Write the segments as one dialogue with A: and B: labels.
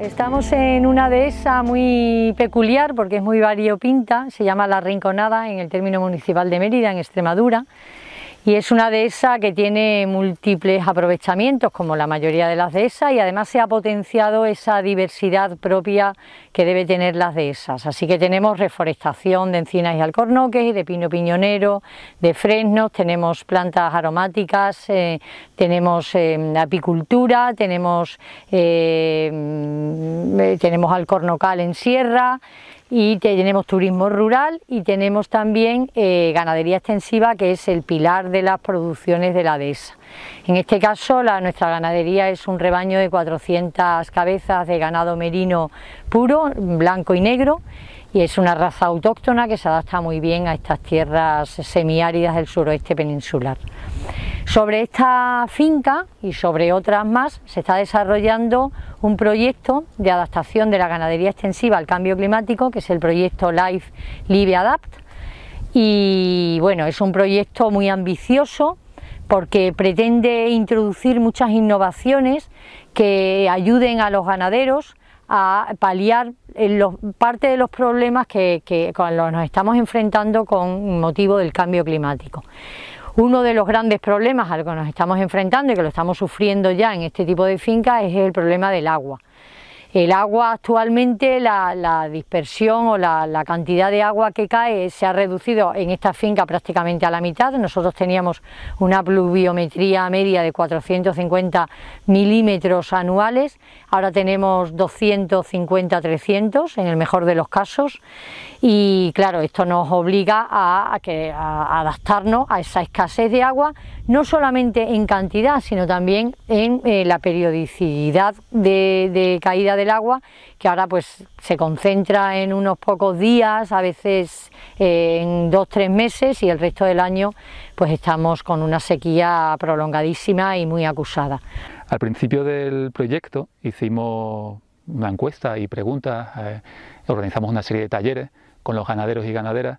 A: Estamos en una dehesa muy peculiar porque es muy variopinta, se llama La Rinconada en el término municipal de Mérida, en Extremadura y es una dehesa que tiene múltiples aprovechamientos como la mayoría de las dehesas y además se ha potenciado esa diversidad propia que debe tener las dehesas. Así que tenemos reforestación de encinas y alcornoques, de pino piñonero, de fresnos, tenemos plantas aromáticas, eh, tenemos eh, apicultura, tenemos, eh, mm, tenemos alcornocal en sierra y tenemos turismo rural y tenemos también eh, ganadería extensiva que es el pilar de las producciones de la dehesa. En este caso nuestra ganadería es un rebaño de 400 cabezas de ganado merino puro, blanco y negro y es una raza autóctona que se adapta muy bien a estas tierras semiáridas del suroeste peninsular. Sobre esta finca y sobre otras más se está desarrollando un proyecto de adaptación de la ganadería extensiva al cambio climático, que es el proyecto Life Live Adapt. Y bueno, es un proyecto muy ambicioso porque pretende introducir muchas innovaciones que ayuden a los ganaderos a paliar eh, parte de los problemas que, los nos estamos enfrentando con motivo del cambio climático. Uno de los grandes problemas al que nos estamos enfrentando y que lo estamos sufriendo ya en este tipo de fincas es el problema del agua. El agua actualmente, la, dispersión o la, cantidad de agua que cae se ha reducido en esta finca prácticamente a la mitad. Nosotros teníamos una pluviometría media de 450 milímetros anuales, ahora tenemos 250-300 en el mejor de los casos y claro, esto nos obliga a, adaptarnos a esa escasez de agua, no solamente en cantidad, sino también en eh, la periodicidad de, de caída del agua, que ahora pues se concentra en unos pocos días, a veces eh, en dos, tres meses y el resto del año pues estamos con una sequía prolongadísima y muy acusada.
B: Al principio del proyecto hicimos una encuesta y preguntas, eh, organizamos una serie de talleres con los ganaderos y ganaderas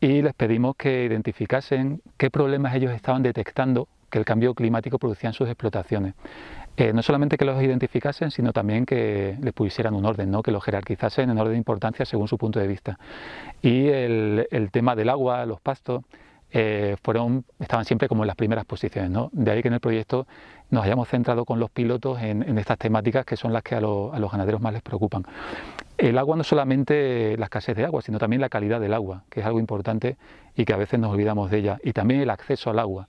B: y les pedimos que identificasen qué problemas ellos estaban detectando que el cambio climático producía en sus explotaciones. Eh, no solamente que los identificasen, sino también que les pusieran un orden, ¿no? que los jerarquizasen en orden de importancia según su punto de vista. Y el, tema del agua, los pastos, eh, fueron, estaban siempre como en las primeras posiciones. ¿no? De ahí que en el proyecto nos hayamos centrado con los pilotos en, estas temáticas que son las que a, a, los ganaderos más les preocupan. El agua no solamente la escasez de agua, sino también la calidad del agua, que es algo importante y que a veces nos olvidamos de ella, y también el acceso al agua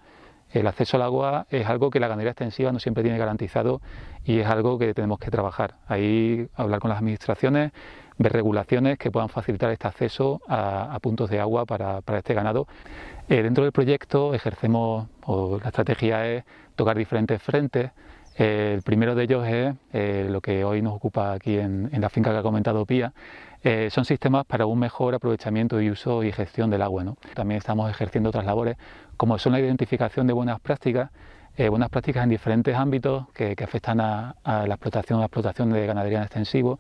B: el acceso al agua es algo que la ganadería extensiva no siempre tiene garantizado y es algo que tenemos que trabajar. Ahí hablar con las administraciones, ver regulaciones que puedan facilitar este acceso a, puntos de agua para, este ganado. Eh, dentro del proyecto ejercemos, la estrategia es tocar diferentes frentes, eh, el primero de ellos es eh, lo que hoy nos ocupa aquí en, la finca que ha comentado Pía. Eh, son sistemas para un mejor aprovechamiento y uso y gestión del agua. ¿no? También estamos ejerciendo otras labores, como son la identificación de buenas prácticas buenas eh, prácticas en diferentes ámbitos que, afectan a, la explotación explotación de ganadería en extensivo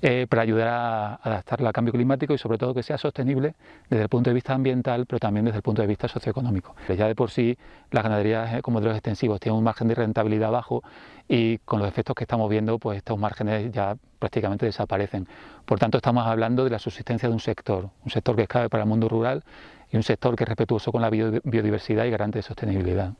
B: eh, para ayudar a adaptarla al cambio climático y sobre todo que sea sostenible desde el punto de vista ambiental pero también desde el punto de vista socioeconómico. Pues ya de por sí las ganaderías eh, como de los extensivos tienen un margen de rentabilidad bajo y con los efectos que estamos viendo pues estos márgenes ya prácticamente desaparecen. Por tanto estamos hablando de la subsistencia de un sector, un sector que es clave para el mundo rural y un sector que es respetuoso con la biodiversidad y garante de sostenibilidad.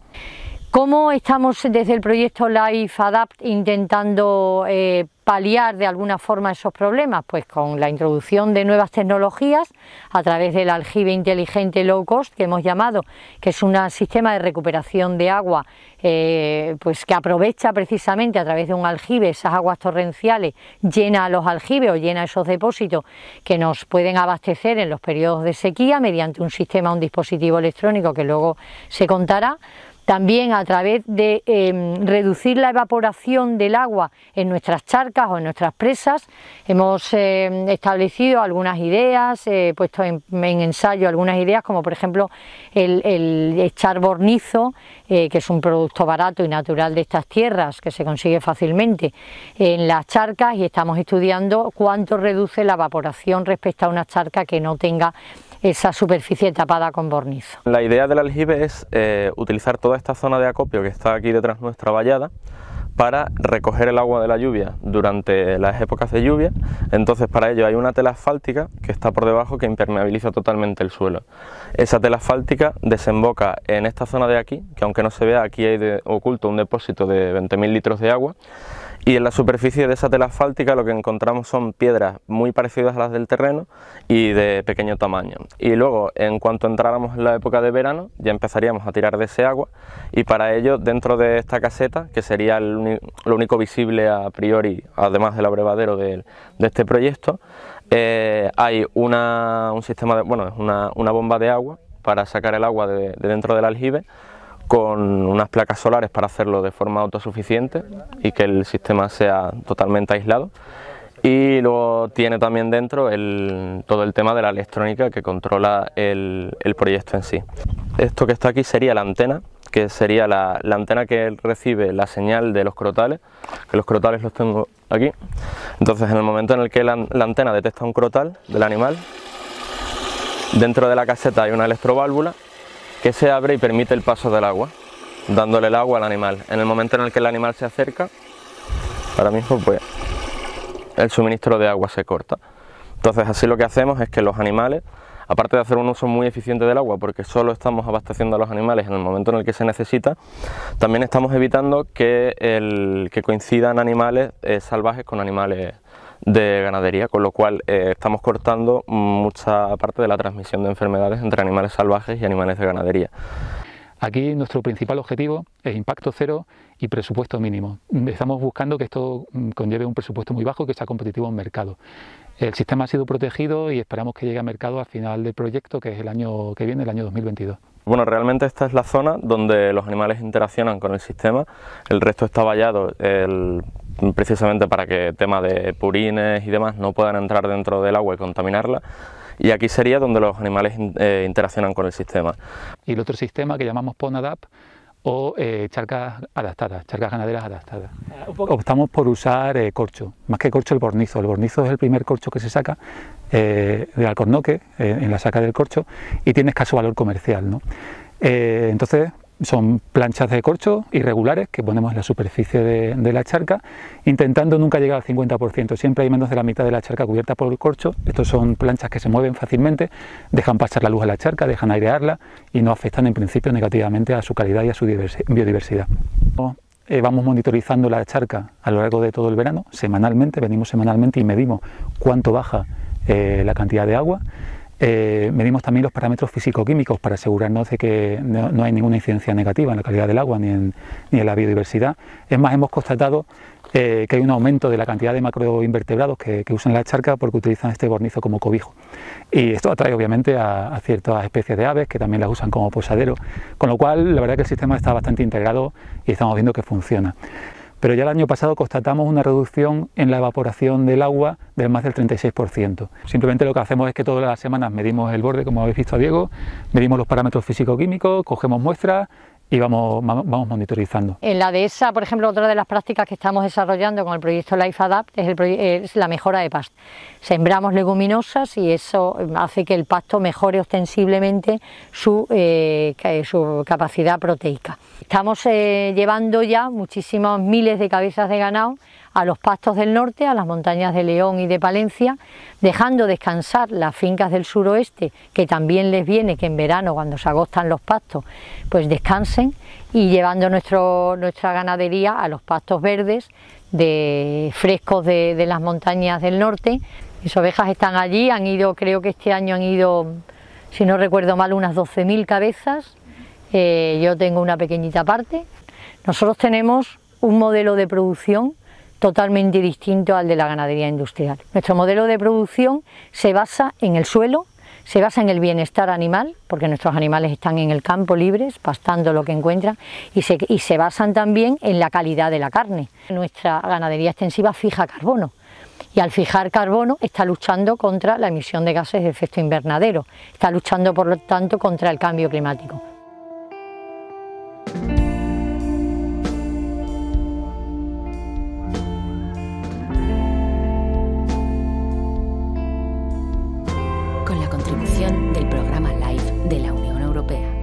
A: ¿Cómo estamos desde el proyecto Life Adapt intentando eh, paliar de alguna forma esos problemas? Pues con la introducción de nuevas tecnologías a través del aljibe inteligente low cost que hemos llamado, que es un sistema de recuperación de agua eh, pues que aprovecha precisamente a través de un aljibe esas aguas torrenciales, llena los aljibes o llena esos depósitos que nos pueden abastecer en los periodos de sequía mediante un sistema, un dispositivo electrónico que luego se contará también a través de em, reducir la evaporación del agua en nuestras charcas o en nuestras presas, hemos em, establecido algunas ideas, eh, puesto en, ensayo algunas ideas, como por ejemplo el, el echar bornizo, eh, que es un producto barato y natural de estas tierras, que se consigue fácilmente en las charcas y estamos estudiando cuánto reduce la evaporación respecto a una charca que no tenga esa superficie tapada con bornizo.
C: La idea del aljibe es eh, utilizar toda esta zona de acopio que está aquí detrás nuestra vallada para recoger el agua de la lluvia durante las épocas de lluvia. Entonces para ello hay una tela asfáltica que está por debajo que impermeabiliza totalmente el suelo. Esa tela asfáltica desemboca en esta zona de aquí, que aunque no se vea, aquí hay oculto un depósito de 20.000 litros de agua y en la superficie de esa tela asfáltica lo que encontramos son piedras muy parecidas a las del terreno y de pequeño tamaño. Y luego, en cuanto entráramos en la época de verano, ya empezaríamos a tirar de ese agua y para ello, dentro de esta caseta, que sería lo único visible a priori, además del abrevadero de, este proyecto, eh, hay una, un sistema una, una bomba de agua para sacar el agua de dentro del aljibe con unas placas solares para hacerlo de forma autosuficiente y que el sistema sea totalmente aislado. Y luego tiene también dentro todo el tema de la electrónica que controla el, proyecto en sí. Esto que está aquí sería la antena, que sería la, antena que recibe la señal de los crotales, que los crotales los tengo aquí. Entonces en el momento en el que la antena detecta un crotal del animal, dentro de la caseta hay una electroválvula que se abre y permite el paso del agua, dándole el agua al animal. En el momento en el que el animal se acerca, ahora mismo pues el suministro de agua se corta. Entonces así lo que hacemos es que los animales, aparte de hacer un uso muy eficiente del agua, porque solo estamos abasteciendo a los animales en el momento en el que se necesita, también estamos evitando que, coincidan animales eh, salvajes con animales de ganadería, con lo cual eh, estamos cortando mucha parte de la transmisión de enfermedades entre animales salvajes y animales de ganadería. Aquí nuestro principal
B: objetivo es impacto cero y presupuesto mínimo. Estamos buscando que esto mm, conlleve un presupuesto muy bajo que sea competitivo en mercado. El sistema ha sido protegido y esperamos que llegue a mercado al final del proyecto, que es el año que viene, el año 2022.
C: Bueno, realmente esta es la zona donde los animales interaccionan con el sistema, el resto está vallado, el precisamente para que tema de purines y demás no puedan entrar dentro del agua y contaminarla. Y aquí sería
B: donde los animales eh, interaccionan con el sistema. Y el otro sistema que llamamos PONADAP o eh, charcas adaptadas, charcas ganaderas adaptadas. Ah, Optamos por usar eh, corcho, más que corcho el bornizo. El bornizo es el primer corcho que se saca ...de alcornoque, en la saca del corcho, y tiene escaso valor comercial. ¿no? entonces son planchas de corcho irregulares que ponemos en la superficie de, la charca, intentando nunca llegar al 50%. Siempre hay menos de la mitad de la charca cubierta por el corcho. Estos son planchas que se mueven fácilmente, dejan pasar la luz a la charca, dejan airearla y no afectan en principio negativamente a su calidad y a su biodiversidad. Eh, vamos monitorizando la charca a lo largo de todo el verano, semanalmente, venimos semanalmente y medimos cuánto baja eh, la cantidad de agua eh, medimos también los parámetros físico-químicos para asegurarnos de que no, hay ninguna incidencia negativa en la calidad del agua ni en, la biodiversidad. Es más, hemos constatado eh, que hay un aumento de la cantidad de macroinvertebrados que, usan la charca porque utilizan este bornizo como cobijo. Y esto atrae obviamente a, a, ciertas especies de aves que también las usan como posadero, con lo cual la verdad es que el sistema está bastante integrado y estamos viendo que funciona pero ya el año pasado constatamos una reducción en la evaporación del agua del más del 36%. Simplemente lo que hacemos es que todas las semanas medimos el borde, como habéis visto a Diego, medimos los parámetros físico-químicos, cogemos muestras, y vamos, vamos monitorizando.
A: En la dehesa, por ejemplo, otra de las prácticas que estamos desarrollando con el proyecto Life Adapt es, la mejora de pasto. Sembramos leguminosas y eso hace que el pasto mejore ostensiblemente su, eh, capacidad proteica. Estamos eh, llevando ya muchísimos miles de cabezas de ganado a los pastos del norte, a las montañas de León y de Palencia, dejando descansar las fincas del suroeste, que también les viene que en verano, cuando se agostan los pastos, pues descansen, y llevando nuestra ganadería a los pastos verdes, de frescos de, las montañas del norte. Mis ovejas están allí, han ido, creo que este año han ido, si no recuerdo mal, unas 12.000 cabezas. Eh, yo tengo una pequeñita parte. Nosotros tenemos un modelo de producción totalmente distinto al de la ganadería industrial. Nuestro modelo de producción se basa en el suelo, se basa en el bienestar animal, porque nuestros animales están en el campo libres, pastando lo que encuentran, y se, y se basan también en la calidad de la carne. Nuestra ganadería extensiva fija carbono, y al fijar carbono está luchando contra la emisión de gases de efecto invernadero, está luchando por lo tanto contra el cambio climático. del programa Life de la Unión Europea.